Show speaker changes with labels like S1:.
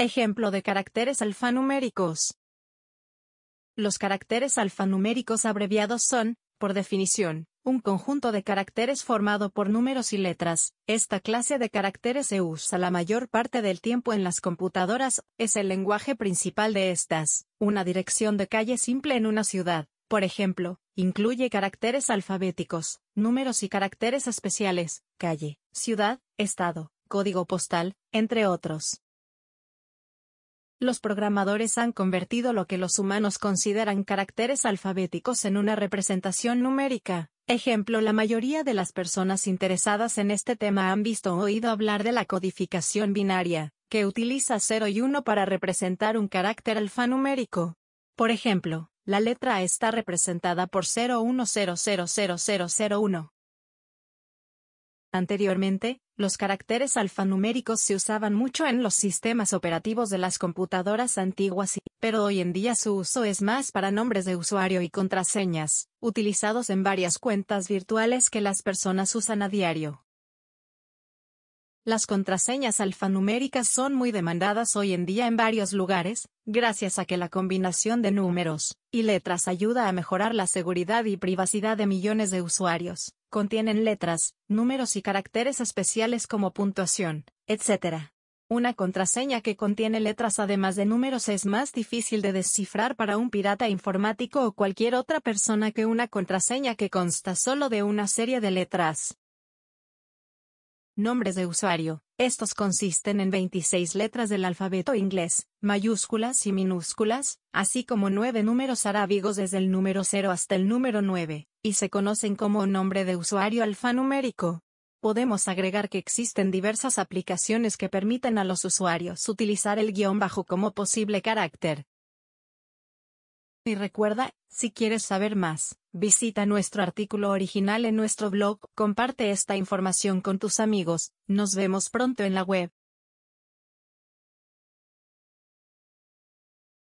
S1: Ejemplo de caracteres alfanuméricos. Los caracteres alfanuméricos abreviados son, por definición, un conjunto de caracteres formado por números y letras. Esta clase de caracteres se usa la mayor parte del tiempo en las computadoras, es el lenguaje principal de estas. Una dirección de calle simple en una ciudad, por ejemplo, incluye caracteres alfabéticos, números y caracteres especiales, calle, ciudad, estado, código postal, entre otros los programadores han convertido lo que los humanos consideran caracteres alfabéticos en una representación numérica. Ejemplo, la mayoría de las personas interesadas en este tema han visto o oído hablar de la codificación binaria, que utiliza 0 y 1 para representar un carácter alfanumérico. Por ejemplo, la letra A está representada por 01000001. Anteriormente, los caracteres alfanuméricos se usaban mucho en los sistemas operativos de las computadoras antiguas, pero hoy en día su uso es más para nombres de usuario y contraseñas, utilizados en varias cuentas virtuales que las personas usan a diario. Las contraseñas alfanuméricas son muy demandadas hoy en día en varios lugares, gracias a que la combinación de números y letras ayuda a mejorar la seguridad y privacidad de millones de usuarios. Contienen letras, números y caracteres especiales como puntuación, etc. Una contraseña que contiene letras además de números es más difícil de descifrar para un pirata informático o cualquier otra persona que una contraseña que consta solo de una serie de letras. Nombres de usuario. Estos consisten en 26 letras del alfabeto inglés, mayúsculas y minúsculas, así como nueve números arábigos desde el número 0 hasta el número 9, y se conocen como nombre de usuario alfanumérico. Podemos agregar que existen diversas aplicaciones que permiten a los usuarios utilizar el guión bajo como posible carácter. Y recuerda, si quieres saber más, visita nuestro artículo original en nuestro blog, comparte esta información con tus amigos, nos vemos pronto en la web.